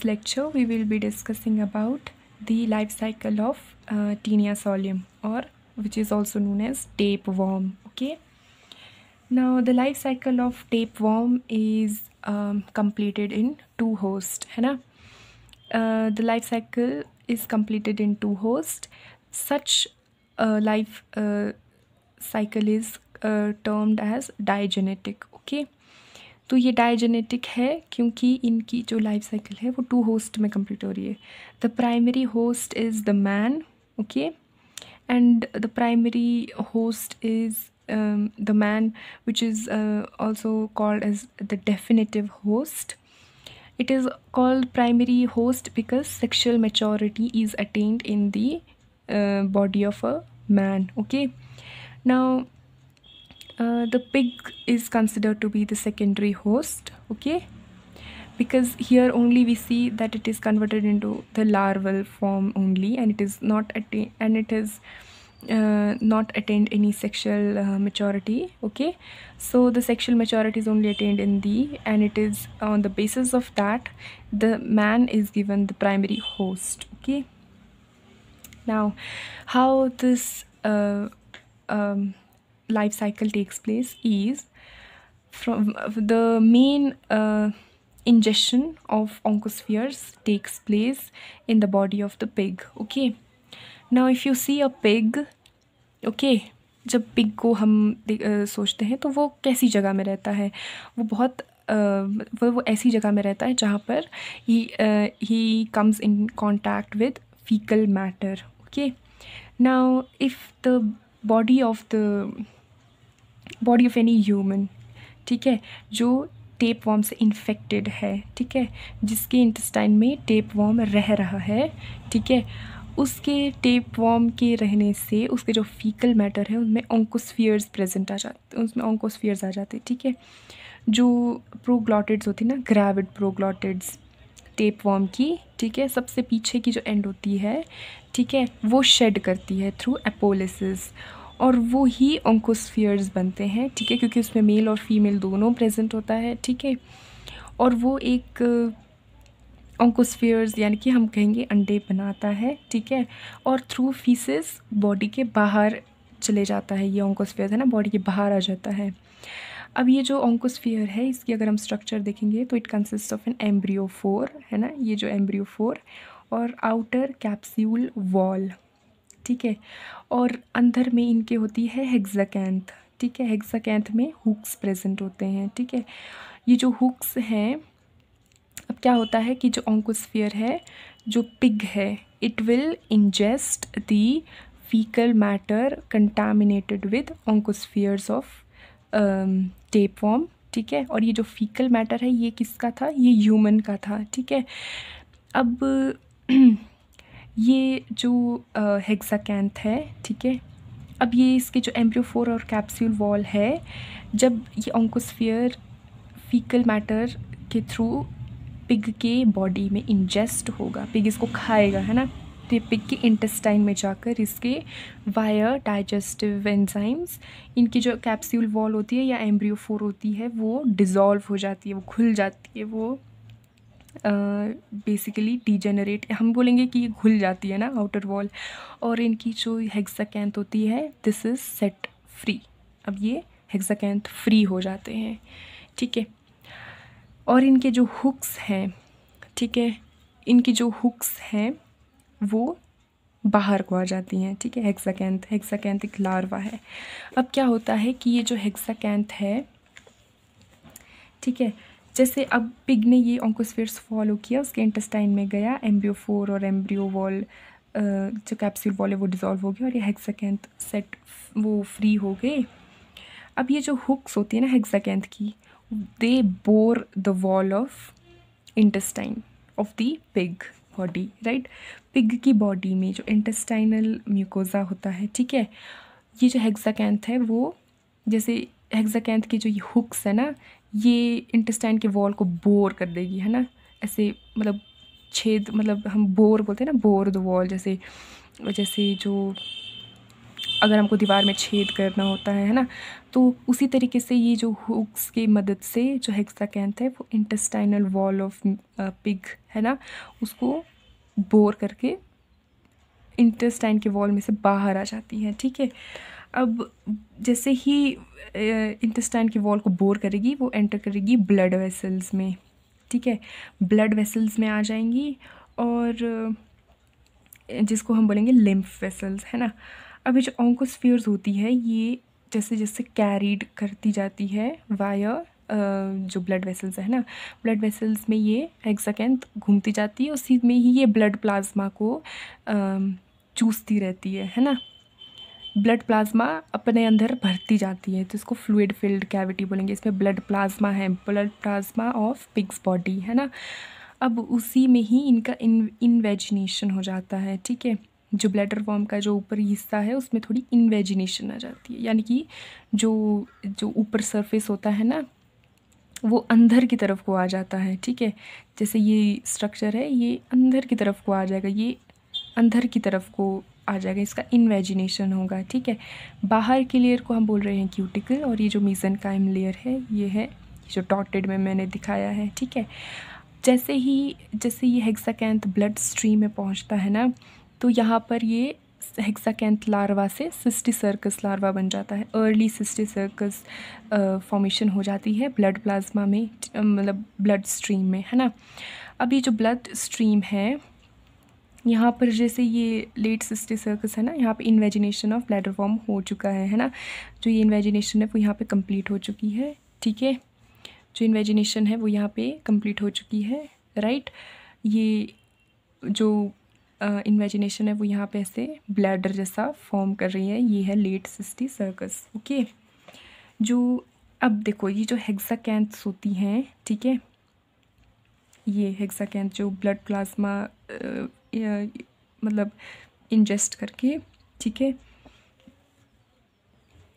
this lecture we will be discussing about the life cycle of uh, tinea solium or which is also known as tapeworm okay now the life cycle of tapeworm is um, completed in two hosts है ना uh, the life cycle is completed in two hosts such uh, life uh, cycle is uh, termed as digenetic okay तो ये डायजेनेटिक है क्योंकि इनकी जो life cycle है वो टू होस्ट में कम्प्लीट हो रही है the primary host is the man okay and the primary host is the man which is also called as the definitive host it is called primary host because sexual maturity is attend in body of a man okay now Uh, the pig is considered to be the secondary host okay because here only we see that it is converted into the larval form only and it is not attain and it is uh, not attained any sexual uh, maturity okay so the sexual maturity is only attained in the and it is on the basis of that the man is given the primary host okay now how this uh, um, life cycle takes place is from the main uh, ingestion of oncospheres takes place in the body of the pig okay now if you see a pig okay जब pig को हम सोचते हैं तो वो कैसी जगह में रहता है वो बहुत वो वो ऐसी जगह में रहता है जहाँ पर ही ही comes in contact with faecal matter okay now if the body of the body of any human ठीक है जो टेप वॉम से इन्फेक्टेड है ठीक है जिसके इंटेस्टाइन में टेप वॉम रह रहा है ठीक है उसके टेप वॉम के रहने से उसके जो फीकल मैटर है उनमें ओंकोस्फियर्स प्रेजेंट आ जाते उसमें ऑंकोस्फियर्स आ जाते ठीक है जो प्रोग्लॉटिड्स होती है ना ग्रेविड प्रोग्लॉटिड्स टेप वॉम की ठीक है सबसे पीछे की जो एंड होती है ठीक है वो शेड करती है थ्रू एपोलिसिस और वो ही ओंकोस्फियर्स बनते हैं ठीक है क्योंकि उसमें मेल और फीमेल दोनों प्रेजेंट होता है ठीक है और वो एक ओंकोस्फियर्स uh, यानी कि हम कहेंगे अंडे बनाता है ठीक है और थ्रू फीसेस बॉडी के बाहर चले जाता है ये ओंकोस्फीयर है ना बॉडी के बाहर आ जाता है अब ये जो ओंकोस्फियर है इसकी अगर हम स्ट्रक्चर देखेंगे तो it consist of an embryophore है ना ये जो एम्ब्रियो फोर और आउटर कैप्स्यूल वॉल ठीक है और अंदर में इनके होती है हेक्साकैंथ ठीक है हेक्साकैंथ में हुक्स प्रेजेंट होते हैं ठीक है ये जो हुक्स हैं अब क्या होता है कि जो ऑंकोस्फियर है जो पिग है it will ingest the faecal matter contaminated with oncospheres of tapeworm ठीक है और ये जो फीकल मैटर है ये किसका था ये ह्यूमन का था ठीक है अब ये जो हेक्साकैंथ है ठीक है अब ये इसके जो एम्ब्रियोफोर और कैप्सूल वॉल है जब ये ऑंकोस्फियर फीकल मैटर के थ्रू पिग के बॉडी में इंजेस्ट होगा पिग इसको खाएगा है ना तो पिग के इंटेस्टाइन में जाकर इसके वायर डाइजेस्टिव एंजाइम्स इनकी जो कैप्सूल वॉल होती है या एम्ब्रियोफोर होती है वो डिज़ोल्व हो जाती है वो खुल जाती है वो बेसिकली डिजेनरेट हम बोलेंगे कि ये घुल जाती है ना आउटर वॉल और इनकी जो हेक्साकैंथ होती है दिस इज़ सेट फ्री अब ये हेक्साकैंथ फ्री हो जाते हैं ठीक है और इनके जो हुक्स हैं ठीक है इनकी जो हुक्स हैं वो बाहर को आ जाती हैं ठीक है हेक्साकैंथ हेक्साकैंथ एक लार्वा है अब क्या होता है कि ये जो हेक्साकैंथ है ठीक है जैसे अब पिग ने ये ऑंकोस्फेयर्स फॉलो किया उसके इंटेस्टाइन में गया एम्ब्रियो फोर और एम्ब्रियो वॉल जो कैप्सूल वॉल है वो डिज़ोल्व हो गया और ये हेक्साकेंथ सेट वो फ्री हो गए अब ये जो हुक्स होती है ना हेक्साकेंथ की they bore the wall of intestine of the pig body right pig की बॉडी में जो इंटेस्टाइनल म्यूकोज़ा होता है ठीक है ये जो हेक्साकेंथ है वो जैसे हेक्साकेंथ के जो ये हुक्स है ना ये इंटेस्टाइन के वॉल को बोर कर देगी है ना ऐसे मतलब छेद मतलब हम बोर बोलते हैं ना बोर द वॉल जैसे जैसे जो अगर हमको दीवार में छेद करना होता है है ना तो उसी तरीके से ये जो हुक्स की मदद से जो कैंथ है वो इंटेस्टाइनल वॉल ऑफ पिग है ना उसको बोर करके इंटेस्टाइन के वॉल में से बाहर आ जाती है ठीक है अब जैसे ही इंटेस्टाइन की वॉल को बोर करेगी वो एंटर करेगी ब्लड वेसल्स में ठीक है ब्लड वेसल्स में आ जाएंगी और जिसको हम बोलेंगे लिम्फ वेसल्स है ना अभी जो ऑंकोस्फियर्स होती है ये जैसे जैसे कैरीड करती जाती है वायर जो ब्लड वेसल्स है ना ब्लड वेसल्स में ये हेक्साकैंथ घूमती जाती है उसी में ही ये ब्लड प्लाज्मा को चूसती रहती है है ना ब्लड प्लाज्मा अपने अंदर भरती जाती है तो इसको फ्लूड फिल्ड कैविटी बोलेंगे इसमें ब्लड प्लाज्मा है blood plasma of pig's body है ना अब उसी में ही इनका इन इन्वेजिनेशन हो जाता है ठीक है जो ब्लैडर फॉर्म का जो ऊपर हिस्सा है उसमें थोड़ी इन्वेजिनेशन आ जाती है यानी कि जो जो ऊपर सरफेस होता है ना वो अंदर की तरफ को आ जाता है ठीक है जैसे ये स्ट्रक्चर है ये अंदर की तरफ को आ जाएगा ये अंदर की तरफ को आ जाएगा इसका इन्वेजिनेशन होगा ठीक है बाहर की लेयर को हम बोल रहे हैं क्यूटिकल और ये जो मीजन कायम लेयर है ये है जो डॉटेड में मैंने दिखाया है ठीक है जैसे ही जैसे ये हेक्साकैंथ ब्लड स्ट्रीम में पहुंचता है ना तो यहाँ पर ये हेक्साकैंथ लार्वा से सिस्टी सर्कस लार्वा बन जाता है अर्ली सिस्टी सर्कस फॉर्मेशन हो जाती है ब्लड प्लाज्मा में मतलब ब्लड स्ट्रीम में है ना अब ये जो ब्लड स्ट्रीम है यहाँ पर जैसे ये लेट सिस्टी सर्कस है ना यहाँ पे इन्वेजिनेशन ऑफ ब्लैडर फॉर्म हो चुका है है ना जो ये इन्वेजिनेशन है वो यहाँ पे कंप्लीट हो चुकी है ठीक है जो इन्वेजिनेशन है वो यहाँ पे कंप्लीट हो चुकी है राइट ये जो इन्वेजिनेशन uh, है वो यहाँ पे ऐसे ब्लैडर जैसा फॉर्म कर रही है ये है लेट सिस्टी सर्कस ओके जो अब देखो ये जो हेक्साकैंथ्स होती हैं ठीक है ये हेक्साकैंथ जो ब्लड प्लाज्मा मतलब इंजेस्ट करके ठीक है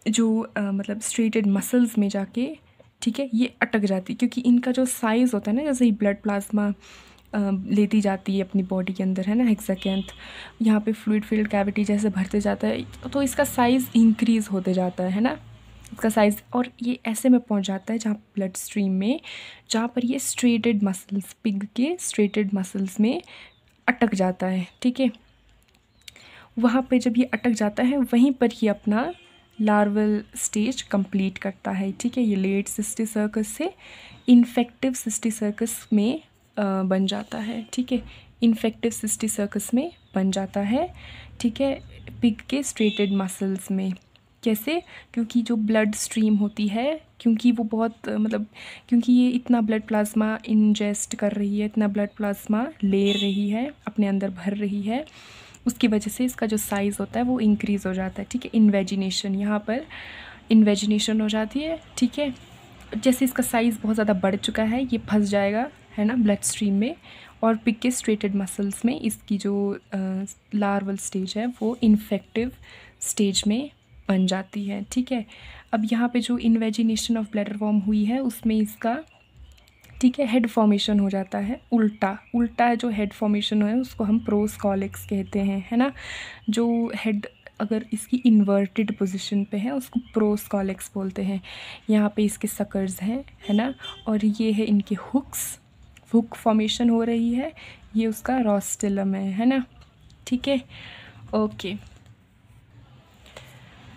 जो आ, मतलब स्ट्रेटेड मसल्स में जाके ठीक है ये अटक जाती है क्योंकि इनका जो साइज़ होता है ना जैसे ही ब्लड प्लाज्मा लेती जाती है अपनी बॉडी के अंदर है ना हेक्साकेंथ यहाँ पे फ्लूड फील्ड कैविटी जैसे भरते जाता है तो इसका साइज़ इंक्रीज़ होते जाता है है ना इसका साइज़ और ये ऐसे में पहुँच जाता है जहाँ ब्लड स्ट्रीम में जहाँ पर ये स्ट्रेटेड मसल्स पिग के स्ट्रेटेड मसल्स में अटक जाता है ठीक है वहाँ पे जब ये अटक जाता है वहीं पर ही अपना लार्वल स्टेज कंप्लीट करता है ठीक है ये लेट सिस्टी सर्कस से इन्फेक्टिव सिस्टी सर्कस में बन जाता है ठीक है इन्फेक्टिव सिस्टी सर्कस में बन जाता है ठीक है पिग के स्ट्रेटेड मसल्स में कैसे क्योंकि जो ब्लड स्ट्रीम होती है क्योंकि वो बहुत मतलब क्योंकि ये इतना ब्लड प्लाज्मा इंजेस्ट कर रही है इतना ब्लड प्लाज्मा ले रही है अपने अंदर भर रही है उसकी वजह से इसका जो साइज़ होता है वो इंक्रीज़ हो जाता है ठीक है इन्वेजिनेशन यहाँ पर इन्वेजिनेशन हो जाती है ठीक है जैसे इसका साइज़ बहुत ज़्यादा बढ़ चुका है ये फंस जाएगा है ना ब्लड स्ट्रीम में और स्ट्रेटेड मसल्स में इसकी जो लार्वल स्टेज है वो इन्फेक्टिव स्टेज में बन जाती है ठीक है अब यहाँ पे जो इन्वेजिनेशन ऑफ ब्लैडर फॉर्म हुई है उसमें इसका ठीक है हेड फॉर्मेशन हो जाता है उल्टा उल्टा जो हेड फॉर्मेशन है उसको हम प्रोस्कॉलिक्स कहते हैं है ना जो हेड अगर इसकी इन्वर्टेड पोजीशन पे है उसको प्रोस्कॉलिक्स बोलते हैं यहाँ पे इसके सकर्स हैं है ना और ये है इनके हुक्स हुक फॉर्मेशन हो रही है ये उसका रॉस्टिलम है है ना ठीक है ओके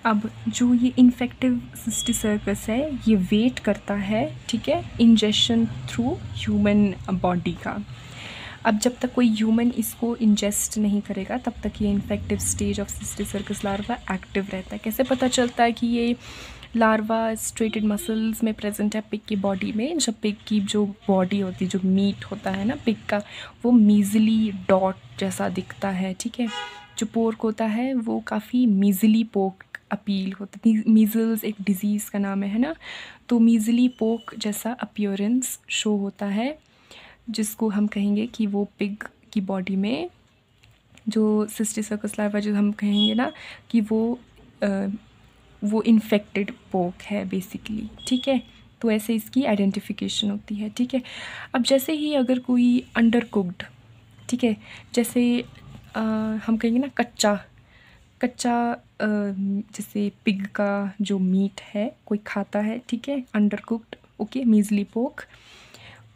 अब जो ये इन्फेक्टिव सर्कस है ये वेट करता है ठीक है इंजेशन थ्रू ह्यूमन बॉडी का अब जब तक कोई ह्यूमन इसको इंजेस्ट नहीं करेगा तब तक ये infective stage of cysticercus larva active रहता है कैसे पता चलता है कि ये लार्वा स्ट्रेटेड मसल्स में प्रेजेंट है पिक की बॉडी में जब पिक की जो बॉडी होती है जो मीट होता है ना पिक का वो मीजली डॉट जैसा दिखता है ठीक है जो पोर्क होता है वो काफ़ी मीजली पोक अपील होता है मीज़ल्स एक डिज़ीज़ का नाम है ना तो मीज़ली पोक जैसा अपियरेंस शो होता है जिसको हम कहेंगे कि वो पिग की बॉडी में जो सिस्टी सर्कस लार्वा जो हम कहेंगे ना कि वो आ, वो इन्फेक्टेड पोक है बेसिकली ठीक है तो ऐसे इसकी आइडेंटिफिकेशन होती है ठीक है अब जैसे ही अगर कोई अंडर कुकड ठीक है जैसे आ, हम कहेंगे ना कच्चा कच्चा जैसे पिग का जो मीट है कोई खाता है ठीक है अंडर कुकड ओके मीजली पोक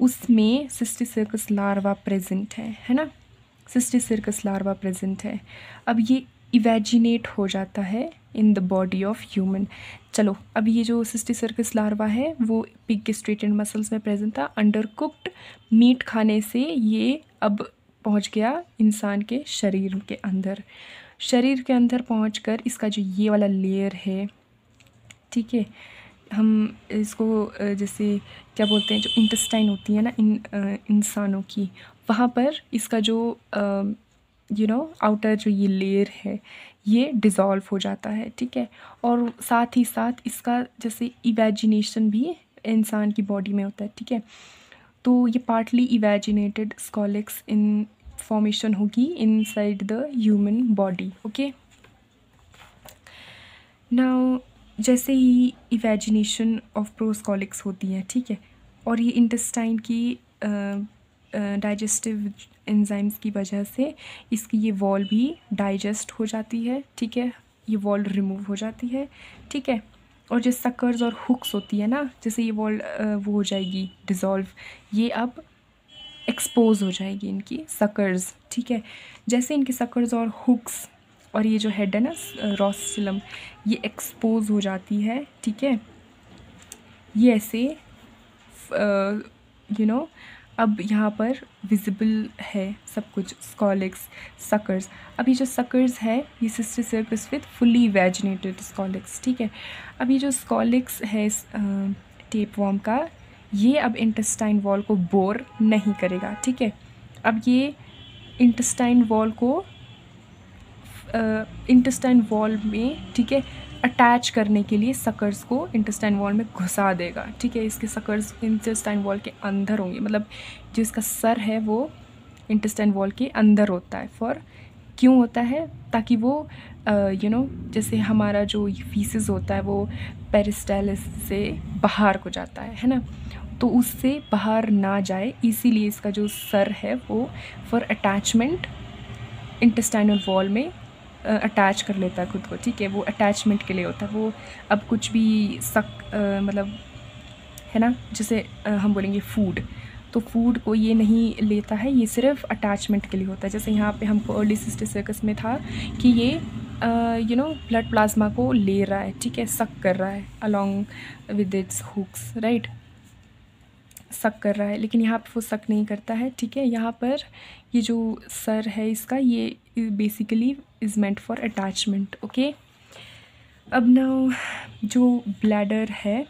उसमें सिस्टी सर्कस लार्वा प्रेजेंट है है ना सिस्टी सर्कस लार्वा प्रेजेंट है अब ये इवेजिनेट हो जाता है in the body of human चलो अब ये जो सिस्टी सर्कस लार्वा है वो पिग के स्ट्रेटेड मसल्स में प्रेजेंट था अंडर कुकड मीट खाने से ये अब पहुंच गया इंसान के शरीर के अंदर शरीर के अंदर पहुँच इसका जो ये वाला लेयर है ठीक है हम इसको जैसे क्या बोलते हैं जो इंटेस्टाइन होती है ना इन इंसानों की वहाँ पर इसका जो यू नो आउटर जो ये लेयर है ये डिज़ोल्व हो जाता है ठीक है और साथ ही साथ इसका जैसे इवेजिनेशन भी इंसान की बॉडी में होता है ठीक है तो ये partly evaginated scolex in formation होगी inside the human body okay now जैसे ही इवेजिनेशन ऑफ प्रोस्कॉलिक्स होती है ठीक है और ये इंटेस्टाइन की डाइजेस्टिव uh, एंजाइम्स uh, की वजह से इसकी ये वॉल भी डाइजेस्ट हो जाती है ठीक है ये वॉल रिमूव हो जाती है ठीक है और जो सकर्स और हुक्स होती है ना जैसे ये वॉल वो हो जाएगी डिज़ोल्व ये अब एक्सपोज हो जाएगी इनकी सकर्स ठीक है जैसे इनके सकर्स और हुक्स और ये जो हेड है ना रॉसिलम ये एक्सपोज हो जाती है ठीक है ये ऐसे यू uh, नो अब यहाँ पर विजिबल है सब कुछ स्कॉलिक्स सकर्स अब ये जो सकर्स है ये सिस्टर सिर्फ इस विथ फुली वेजिनेटेड स्कॉलिक्स ठीक है अब ये जो स्कॉलिक्स है इस टेप वॉम का ये अब इंटेस्टाइन वॉल को बोर नहीं करेगा ठीक है अब ये इंटेस्टाइन वॉल को इंटेस्टाइन वॉल में ठीक है अटैच करने के लिए सकर्स को इंटेस्टाइन वॉल में घुसा देगा ठीक है इसके सकर्स इंटेस्टाइन वॉल के अंदर होंगे मतलब जो इसका सर है वो इंटेस्टाइन वॉल के अंदर होता है फॉर क्यों होता है ताकि वो यू नो जैसे हमारा जो फीसिस होता है वो पेरिस्टाइलिस से बाहर को जाता है है ना तो उससे बाहर ना जाए इसीलिए इसका जो सर है वो फॉर अटैचमेंट इंटेस्टाइनल वॉल में अटैच कर लेता है खुद को ठीक है वो अटैचमेंट के लिए होता है वो अब कुछ भी सक आ, मतलब है ना जैसे आ, हम बोलेंगे फूड तो फूड को ये नहीं लेता है ये सिर्फ अटैचमेंट के लिए होता है जैसे यहाँ पे हमको अर्ली सिस्टर सर्कस में था कि ये यू नो ब्लड प्लाज्मा को ले रहा है ठीक है सक कर रहा है along with its hooks right suck कर रहा है लेकिन यहाँ पर वो शक नहीं करता है ठीक है यहाँ पर ये जो सर है इसका ये basically is meant for attachment okay अब ना जो ब्लैडर है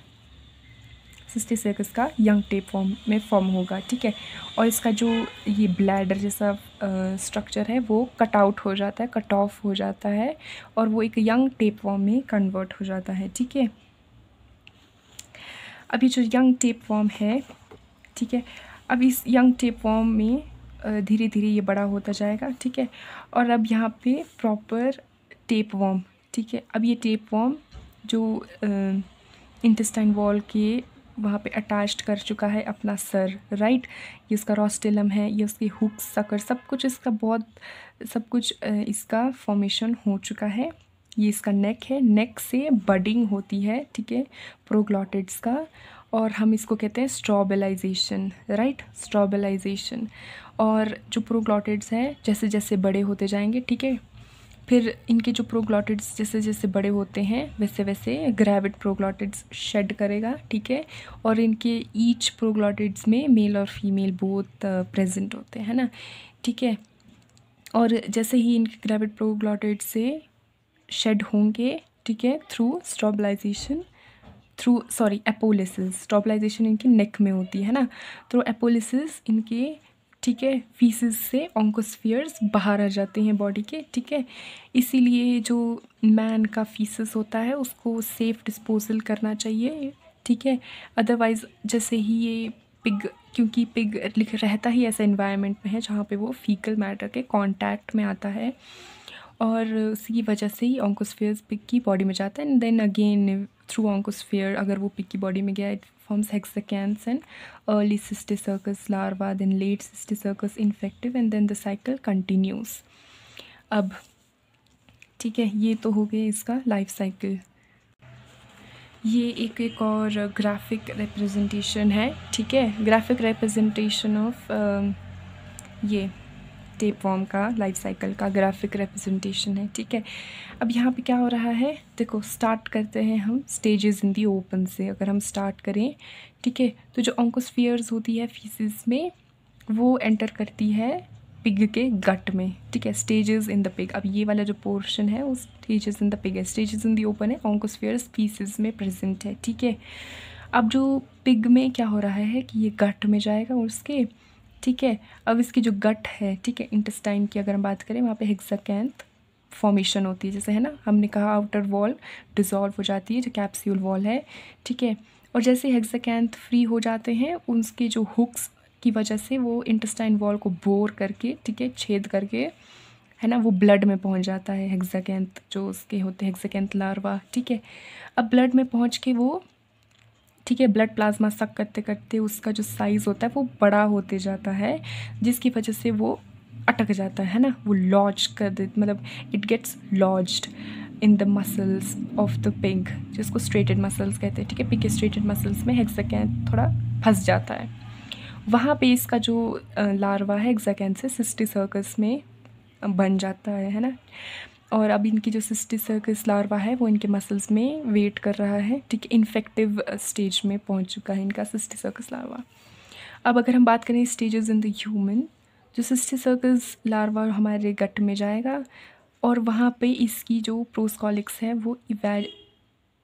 सिस्टे सर्कस का यंग टेप फॉर्म में फॉर्म होगा ठीक है और इसका जो ये ब्लैडर जैसा स्ट्रक्चर है वो कट आउट हो जाता है कट ऑफ हो जाता है और वो एक यंग टेप फॉर्म में कन्वर्ट हो जाता है ठीक है अभी जो यंग टेप फॉर्म है ठीक है अब इस यंग टेप वॉर्म में धीरे धीरे ये बड़ा होता जाएगा ठीक है और अब यहाँ पे प्रॉपर टेप वॉर्म ठीक है अब ये टेप वॉर्म जो इंटेस्टाइन वॉल के वहाँ पे अटैच्ड कर चुका है अपना सर राइट ये उसका रॉस्टेलम है ये उसके हुक सकर सब कुछ इसका बहुत सब कुछ इसका फॉर्मेशन हो चुका है ये इसका नेक है नेक से बडिंग होती है ठीक है प्रोग्लॉटिड्स का और हम इसको कहते हैं स्ट्रॉबेलाइजेशन राइट स्ट्रॉबेलाइजेशन और जो प्रोग्लॉटिड्स हैं जैसे जैसे बड़े होते जाएंगे ठीक है फिर इनके जो प्रोग्लॉटिड्स जैसे जैसे बड़े होते हैं वैसे वैसे ग्रेविड प्रोग्लॉटिड्स शेड करेगा ठीक है और इनके ईच प्रोग्लॉटिड्स में मेल और फीमेल बोथ प्रेजेंट होते हैं ना ठीक है और जैसे ही इनके ग्रेविड प्रोग्लॉटिड से शेड होंगे ठीक है through strobilization through sorry apolysis strobilization इनके नेक में होती है ना थ्रू एपोलिसिस इनके ठीक है फीसिस से ऑंकोस्फियर्स बाहर आ जाते हैं बॉडी के ठीक है इसीलिए जो मैन का फीसिस होता है उसको सेफ डिस्पोजल करना चाहिए ठीक है अदरवाइज़ जैसे ही ये पिग क्योंकि पिग लिख रहता ही ऐसा इन्वायरमेंट में है जहाँ पे वो फीकल मैटर के कांटेक्ट में आता है और उसकी वजह से ही ऑंकोस्फियर्स पिग की बॉडी में जाता है and then again through oncosphere अगर वो पिकी बॉडी में गया it forms hexacanth and early cysticercus larva then late cysticercus infective and then the cycle continues अब ठीक है ये तो हो गया इसका लाइफ साइकिल ये एक एक और ग्राफिक रिप्रेजेंटेशन है ठीक है ग्राफिक रिप्रेजेंटेशन ऑफ ये टेप फॉर्म का लाइफ साइकिल का ग्राफिक रिप्रेजेंटेशन है ठीक है अब यहाँ पे क्या हो रहा है देखो स्टार्ट करते हैं हम स्टेजेस इन दी ओपन से अगर हम स्टार्ट करें ठीक है तो जो ऑंकोस्फियर्स होती है फीसिस में वो एंटर करती है पिग के गट में ठीक है स्टेजेस इन द पिग अब ये वाला जो पोर्शन है वो स्टेजेस इन द पिग है स्टेजेस इन दी ओपन है ऑंकोस्फियर्स फीसिस में प्रेजेंट है ठीक है अब जो पिग में क्या हो रहा है कि ये गट में जाएगा उसके ठीक है अब इसकी जो गट है ठीक है इंटेस्टाइन की अगर हम बात करें वहाँ पे हेक्साकैंथ फॉर्मेशन होती है जैसे है ना हमने कहा आउटर वॉल डिज़ोल्व हो जाती है जो कैप्स्यूल वॉल है ठीक है और जैसे हेक्साकैंथ फ्री हो जाते हैं उनके जो हुक्स की वजह से वो इंटेस्टाइन वॉल को बोर करके ठीक है छेद करके है ना वो ब्लड में पहुंच जाता है हेक्साकैंथ जो उसके होते हैं हेक्साकैंथ लार्वा ठीक है अब ब्लड में पहुंच के वो ठीक है ब्लड प्लाज्मा सक करते करते उसका जो साइज़ होता है वो बड़ा होते जाता है जिसकी वजह से वो अटक जाता है ना वो लॉज कर दे मतलब it gets lodged in the muscles of the pig जिसको स्ट्रेटेड मसल्स कहते हैं ठीक है पिंक स्ट्रेटेड मसल्स में हेक्सकैन थोड़ा फंस जाता है वहाँ पे इसका जो लार्वा है हेक्साकैन से सिस्टी सर्कस में बन जाता है है ना और अब इनकी जो सिस्टी सर्कस लार्वा है वो इनके मसल्स में वेट कर रहा है ठीक इन्फेक्टिव स्टेज में पहुंच चुका है इनका सिस्टी सर्कस लार्वा अब अगर हम बात करें स्टेजेस इन द ह्यूमन जो सिस्टी सर्कस लार्वा हमारे गट में जाएगा और वहाँ पे इसकी जो प्रोस्कॉलिक्स है वो इवै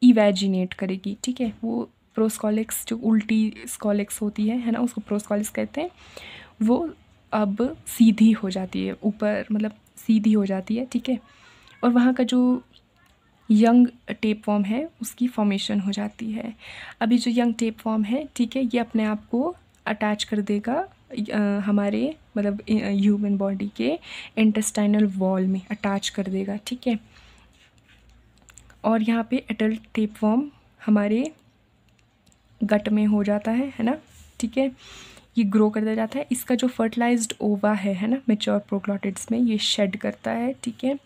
इवेजिनेट करेगी ठीक है वो प्रोस्कॉलिक्स जो उल्टी स्कॉलिक्स होती है है ना उसको प्रोस्कॉलिक्स कहते हैं वो अब सीधी हो जाती है ऊपर मतलब सीधी हो जाती है ठीक है और वहाँ का जो यंग टेप फॉर्म है उसकी फॉर्मेशन हो जाती है अभी जो यंग टेप फॉर्म है ठीक है ये अपने आप को अटैच कर देगा हमारे मतलब ह्यूमन बॉडी के इंटेस्टाइनल वॉल में अटैच कर देगा ठीक है और यहाँ पे एडल्ट टेप फॉर्म हमारे गट में हो जाता है है ना ठीक है ये ग्रो करता जाता है इसका जो फर्टिलाइज्ड ओवा है है ना मेच्योर प्रोग्लॉटिड्स में ये शेड करता है ठीक है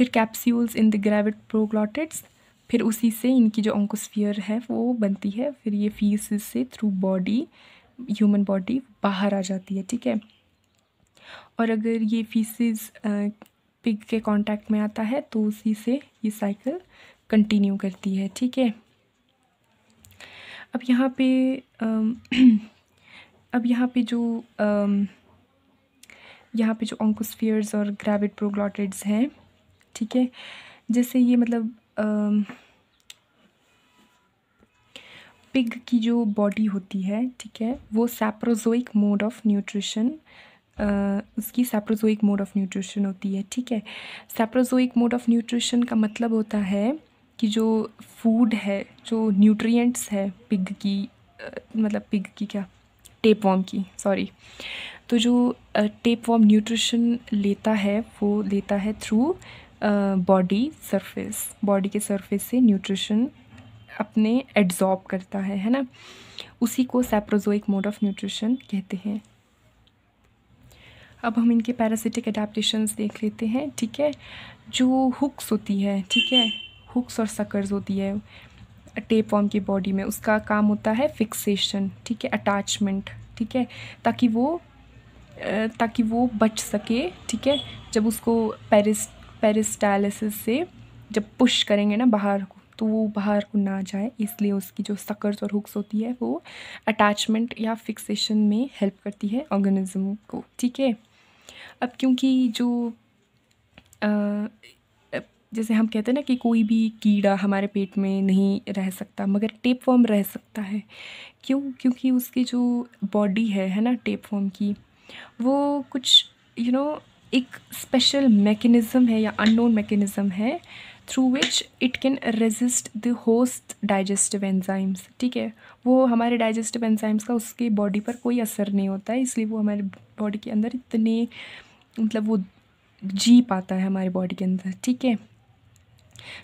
फिर capsules in the gravid proglottids फिर उसी से इनकी जो ऑंकोस्फियर है वो बनती है फिर ये फीस से थ्रू बॉडी ह्यूमन बॉडी बाहर आ जाती है ठीक है और अगर ये फीसिस पिग के कांटेक्ट में आता है तो उसी से ये साइकिल कंटिन्यू करती है ठीक है अब यहाँ पे अब यहाँ पे जो यहाँ पे जो ऑंकोस्फियर्स और ग्रेविड प्रोग्लॉटिड्स हैं ठीक है जैसे ये मतलब आ, पिग की जो बॉडी होती है ठीक है वो सैप्रोजोइक मोड ऑफ न्यूट्रिशन उसकी सैप्रोजोइक मोड ऑफ न्यूट्रिशन होती है ठीक है सैप्रोजोइक मोड ऑफ न्यूट्रिशन का मतलब होता है कि जो फूड है जो न्यूट्रिएंट्स है पिग की आ, मतलब पिग की क्या टेप वॉम की सॉरी तो जो टेप वॉम न्यूट्रिशन लेता है वो लेता है थ्रू बॉडी सरफेस बॉडी के सरफेस से न्यूट्रिशन अपने एड्जॉर्ब करता है है ना उसी को सेप्रोजोइक मोड ऑफ न्यूट्रिशन कहते हैं अब हम इनके पैरासिटिक अडाप्टशन देख लेते हैं ठीक है जो हुक्स होती है ठीक है हुक्स और सकर्स होती है टेप वॉर्म की बॉडी में उसका काम होता है फिक्सेशन ठीक है अटैचमेंट ठीक है ताकि वो ताकि वो बच सके ठीक है जब उसको पेरिस पेरिस्टाइलिसिस से जब पुश करेंगे ना बाहर को तो वो बाहर को ना जाए इसलिए उसकी जो सकर्स और हुक्स होती है वो अटैचमेंट या फिक्सेशन में हेल्प करती है ऑर्गेनिज्म को ठीक है अब क्योंकि जो आ, जैसे हम कहते हैं ना कि कोई भी कीड़ा हमारे पेट में नहीं रह सकता मगर टेप फॉर्म रह सकता है क्यों क्योंकि उसकी जो बॉडी है है ना टेप फॉर्म की वो कुछ यू you नो know, एक स्पेशल मैकेनिज़्म है या अननोन मैकेनिज़्म है through which it can resist the host digestive enzymes ठीक है वो हमारे डाइजेस्टिव एंजाइम्स का उसकी बॉडी पर कोई असर नहीं होता है इसलिए वो हमारे बॉडी के अंदर इतने मतलब वो जी पाता है हमारे बॉडी के अंदर ठीक है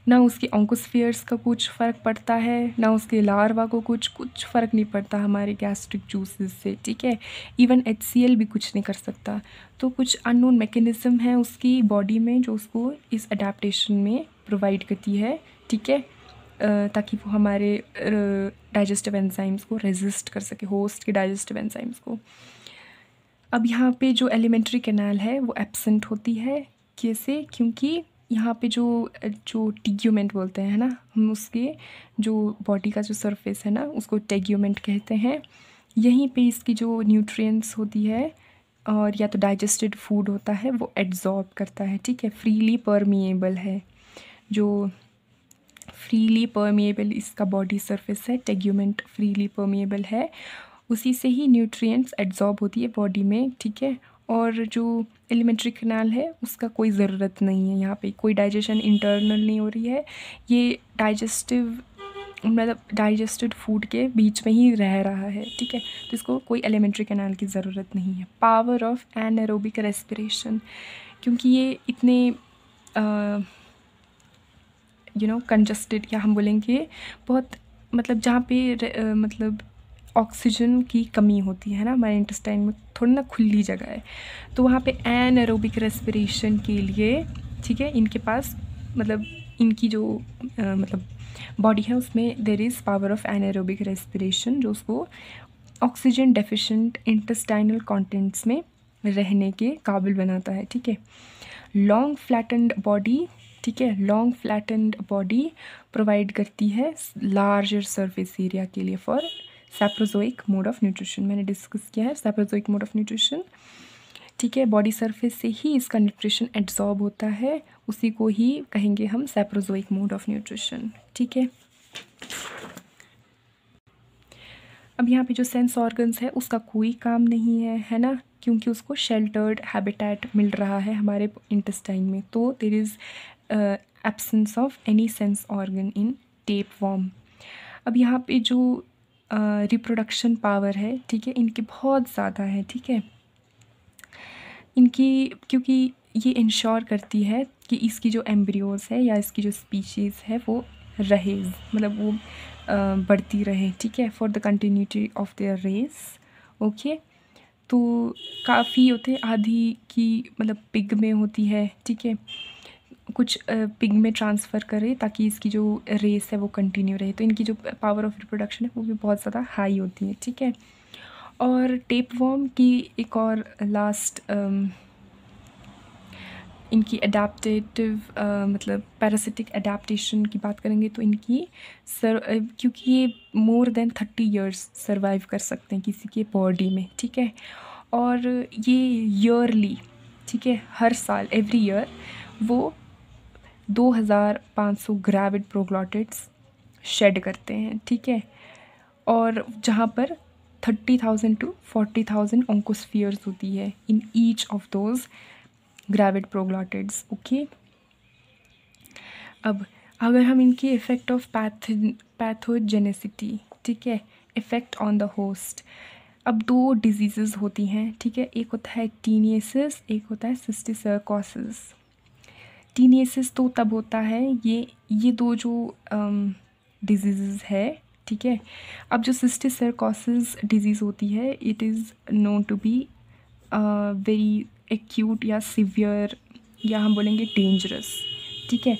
ना उसकी ऑंकोस्फियर्स का कुछ फ़र्क पड़ता है ना उसके लार्वा को कुछ कुछ फ़र्क नहीं पड़ता हमारे गैस्ट्रिक जूसेस से ठीक है इवन एच भी कुछ नहीं कर सकता तो कुछ अननोन मेकेनिज़म है उसकी बॉडी में जो उसको इस अडेप्टशन में प्रोवाइड करती है ठीक है ताकि वो हमारे डाइजेस्टिव एंजाइम्स को रेजिस्ट कर सके होस्ट के डाइजेस्टिव एंजाइम्स को अब यहाँ पे जो एलिमेंट्री कैनाल है वो एब्सेंट होती है कैसे क्योंकि यहाँ पे जो जो टिग्यूमेंट बोलते हैं ना हम उसके जो बॉडी का जो सरफेस है ना उसको टेग्यूमेंट कहते हैं यहीं पे इसकी जो न्यूट्रिएंट्स होती है और या तो डाइजेस्टेड फूड होता है वो एड्जॉर्ब करता है ठीक है फ्रीली परमिएबल है जो फ्रीली परमिएबल इसका बॉडी सरफेस है टेग्यूमेंट फ्रीली परमिएबल है उसी से ही न्यूट्रिएंट्स एड्जॉर्ब होती है बॉडी में ठीक है और जो एलिमेंट्री कनाल है उसका कोई ज़रूरत नहीं है यहाँ पे कोई डाइजेशन इंटरनल नहीं हो रही है ये डाइजेस्टिव मतलब डाइजेस्टेड फूड के बीच में ही रह रहा है ठीक है तो इसको कोई एलिमेंट्री कैनाल की ज़रूरत नहीं है power of anaerobic respiration क्योंकि ये इतने यू नो कंजस्टेड या हम बोलेंगे बहुत मतलब जहाँ पे मतलब ऑक्सीजन की कमी होती है ना हमारे इंटेस्टाइन में थोड़ी ना खुली जगह है तो वहाँ पे एन एरोबिक रेस्पिरेशन के लिए ठीक है इनके पास मतलब इनकी जो आ, मतलब बॉडी है उसमें there is power of anaerobic respiration जो उसको ऑक्सीजन डेफिशेंट इंटेस्टाइनल कॉन्टेंट्स में रहने के काबिल बनाता है ठीक है लॉन्ग फ्लैटेंड बॉडी ठीक है लॉन्ग फ्लैटेंड बॉडी प्रोवाइड करती है लार्जर सरफेस एरिया के लिए for saprozoic mode of nutrition मैंने डिस्कस किया है सेप्रोजोइक मोड ऑफ न्यूट्रिशन ठीक है बॉडी सरफेस से ही इसका न्यूट्रिशन एड्जॉर्ब होता है उसी को ही कहेंगे हम सेप्रोजोइक मोड ऑफ न्यूट्रिशन ठीक है अब यहाँ पे जो सेंस ऑर्गन्स है उसका कोई काम नहीं है है ना क्योंकि उसको शेल्टर्ड हैबिटेट मिल रहा है हमारे इंटेस्टाइन में तो there is absence of any sense organ in tapeworm अब यहाँ पे जो रिप्रोडक्शन पावर है ठीक है इनकी बहुत ज़्यादा है ठीक है इनकी क्योंकि ये इंश्योर करती है कि इसकी जो एम्ब्रियोज़ है या इसकी जो स्पीशीज़ है वो रहे मतलब वो बढ़ती रहे ठीक है for the continuity of their race okay तो काफ़ी होते आधी की मतलब पिग में होती है ठीक है कुछ पिग में ट्रांसफ़र करें ताकि इसकी जो रेस है वो कंटिन्यू रहे तो इनकी जो पावर ऑफ रिप्रोडक्शन है वो भी बहुत ज़्यादा हाई होती है ठीक है और टेप वॉम की एक और लास्ट इनकी अडेप्टेटिव uh, मतलब पैरासिटिक अडाप्टेशन की बात करेंगे तो इनकी सर क्योंकि ये more than thirty years survive कर सकते हैं किसी के बॉडी में ठीक है और ये ईयरली ठीक है हर साल एवरी ईयर वो 2500 ग्राविड प्रोग्लॉटिट्स शेड करते हैं ठीक है और जहाँ पर 30,000 टू 40,000 ओंकोस्फियर्स होती है in each of those gravid proglottids okay अब अगर हम इनकी इफ़ेक्ट ऑफ पैथ पैथोजेनेसिटी ठीक है इफ़ेक्ट ऑन द होस्ट अब दो डिजीज़ होती हैं ठीक है एक होता है टीनियसिस एक होता है सिस्टिसरकोसिस टीनेसिस तो तब होता है ये ये दो जो डिजीज़ है ठीक है अब जो सिस्टिस सरकोसिस डिजीज़ होती है it is known to be very acute या सिवियर या हम बोलेंगे डेंजरस ठीक है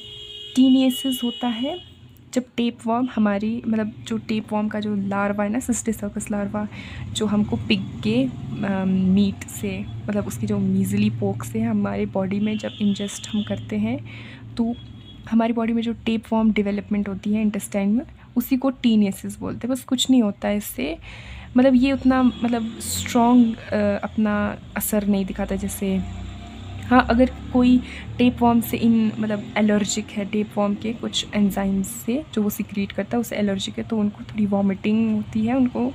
टीनेसिस होता है जब टेप वॉर्म हमारी मतलब जो टेप वॉर्म का जो लार्वा है ना सिस्टे सर्कस लार्वा जो हमको पिग के मीट से मतलब उसकी जो मीजली पोक से हमारे बॉडी में जब इंजेस्ट हम करते हैं तो हमारी बॉडी में जो टेप वॉर्म डेवलपमेंट होती है इंटेस्टाइन में उसी को टीनियसिस बोलते हैं बस कुछ नहीं होता है इससे मतलब ये उतना मतलब स्ट्रॉन्ग अपना असर नहीं दिखाता जैसे हाँ अगर कोई टेप वॉम से इन मतलब एलर्जिक है टेप वॉम के कुछ एंजाइम्स से जो वो सिक्रिएट करता है उसे एलर्जिक है तो उनको थोड़ी वॉमिटिंग होती है उनको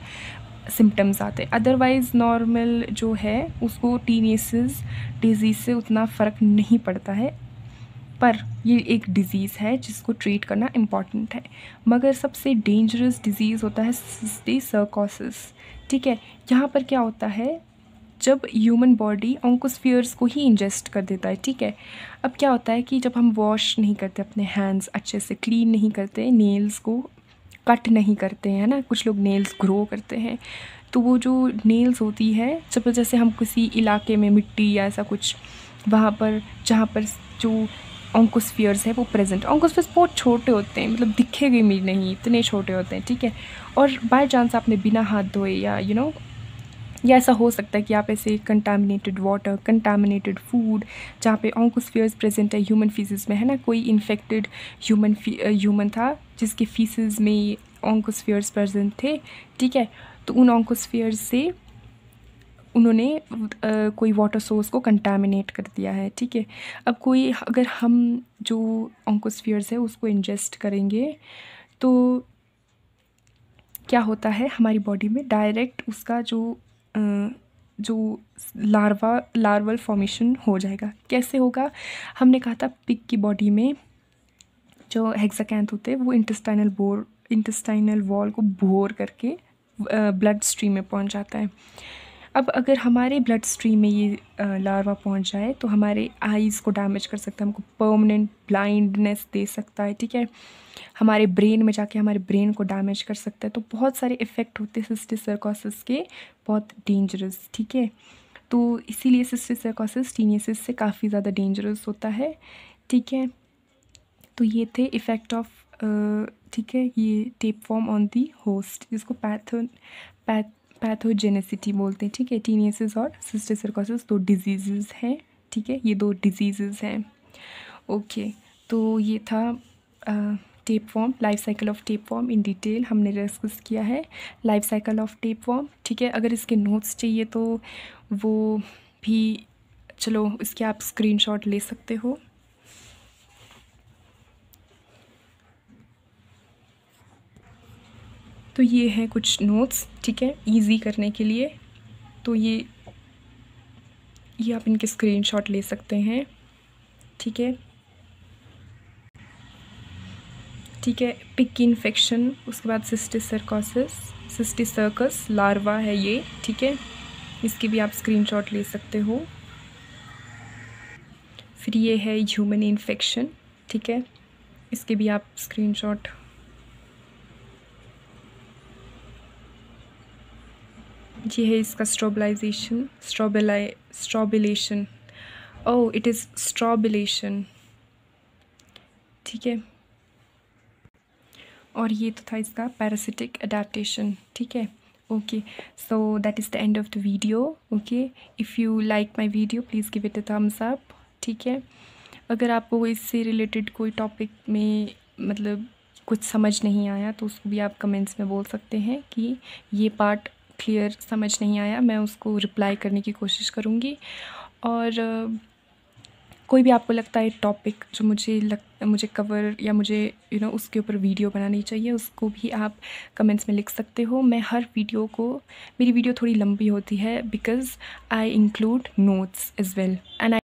सिम्टम्स आते हैं अदरवाइज़ नॉर्मल जो है उसको टीनेसिस डिजीज़ से उतना फ़र्क नहीं पड़ता है पर ये एक डिज़ीज़ है जिसको ट्रीट करना इम्पॉर्टेंट है मगर सबसे डेंजरस डिज़ीज़ होता है सिस्टी सर्कोसिस ठीक है यहाँ पर क्या होता है जब ह्यूमन बॉडी ऑन्कोस्फियर्स को ही इंजेस्ट कर देता है ठीक है अब क्या होता है कि जब हम वॉश नहीं करते अपने हैंड्स अच्छे से क्लीन नहीं करते नेल्स को कट नहीं करते हैं ना कुछ लोग नेल्स ग्रो करते हैं तो वो जो नेल्स होती है जब जैसे हम किसी इलाके में मिट्टी या ऐसा कुछ वहाँ पर जहाँ पर जो ऑंकोस्फियर्स है वो प्रेजेंट ऑंकोस्फियर्स बहुत छोटे होते हैं मतलब दिखेंगे भी नहीं इतने छोटे होते हैं ठीक है और बाय चांस आपने बिना हाथ धोए या यू you नो know, या ऐसा हो सकता है कि आप ऐसे कंटामिनेटेड वाटर कंटामिनेटेड फूड जहाँ पे ऑंकोस्फियर्स प्रेजेंट है ह्यूमन फीसिस में है ना कोई इन्फेक्टेड ह्यूमन ह्यूमन था जिसके फीसिस में ऑंकोस्फियर्स प्रेजेंट थे ठीक है तो उन ऑंकोस्फियर्स से उन्होंने आ, कोई वाटर सोर्स को कंटामिनेट कर दिया है ठीक है अब कोई अगर हम जो ऑंकोस्फियर्स है उसको इंजेस्ट करेंगे तो क्या होता है हमारी बॉडी में डायरेक्ट उसका जो जो लार्वा लार्वल फॉर्मेशन हो जाएगा कैसे होगा हमने कहा था पिक की बॉडी में जो हेक्साकैंथ होते हैं वो इंटेस्टाइनल बोर इंटेस्टाइनल वॉल को बोर करके ब्लड स्ट्रीम में पहुंच जाता है अब अगर हमारे ब्लड स्ट्रीम में ये लार्वा पहुंच जाए तो हमारे आईज़ को डैमेज कर सकता है हमको परमानेंट ब्लाइंडनेस दे सकता है ठीक है हमारे ब्रेन में जाके हमारे ब्रेन को डैमेज कर सकता है तो बहुत सारे इफ़ेक्ट होते हैं सिस्टिस के बहुत डेंजरस ठीक है तो इसीलिए सिस्टिस सरकोसिस टीनियसिस से काफ़ी ज़्यादा डेंजरस होता है ठीक है तो ये थे इफ़ेक्ट ऑफ ठीक है ये tapeworm on the host जिसको पैथन पैथ पैथोजेनेसिटी बोलते हैं ठीक है टीनियसिस और सिस्टेसरकोसिस दो डिजीज़ हैं ठीक है ये दो डिजीज़ हैं ओके तो ये था tapeworm life cycle of tapeworm in detail हमने डिस्कस किया है life cycle of tapeworm ठीक है अगर इसके नोट्स चाहिए तो वो भी चलो इसके आप स्क्रीनशॉट ले सकते हो तो ये है कुछ नोट्स ठीक है ईज़ी करने के लिए तो ये ये आप इनके शॉट ले सकते हैं ठीक है ठीक है पिक इन्फेक्शन उसके बाद cysticercosis cysticercus larva है ये ठीक है इसकी भी आप स्क्रीनशॉट ले सकते हो फिर ये है ह्यूमन इन्फेक्शन ठीक है इसके भी आप स्क्रीनशॉट ये है इसका स्ट्रॉबलाइजेशन स्ट्रॉबलाई स्ट्रॉबिलेशन ओ इट इज़ स्ट्रॉबिलेशन ठीक है और ये तो था इसका पैरासिटिक अडाप्टेशन ठीक है okay so that is the end of the video okay if you like my video please give it a thumbs up ठीक है अगर आपको इससे रिलेटेड कोई टॉपिक में मतलब कुछ समझ नहीं आया तो उसको भी आप कमेंट्स में बोल सकते हैं कि ये पार्ट क्लियर समझ नहीं आया मैं उसको रिप्लाई करने की कोशिश करूँगी और कोई भी आपको लगता है टॉपिक जो मुझे लग मुझे कवर या मुझे यू you नो know, उसके ऊपर वीडियो बनानी चाहिए उसको भी आप कमेंट्स में लिख सकते हो मैं हर वीडियो को मेरी वीडियो थोड़ी लंबी होती है because I include notes as well and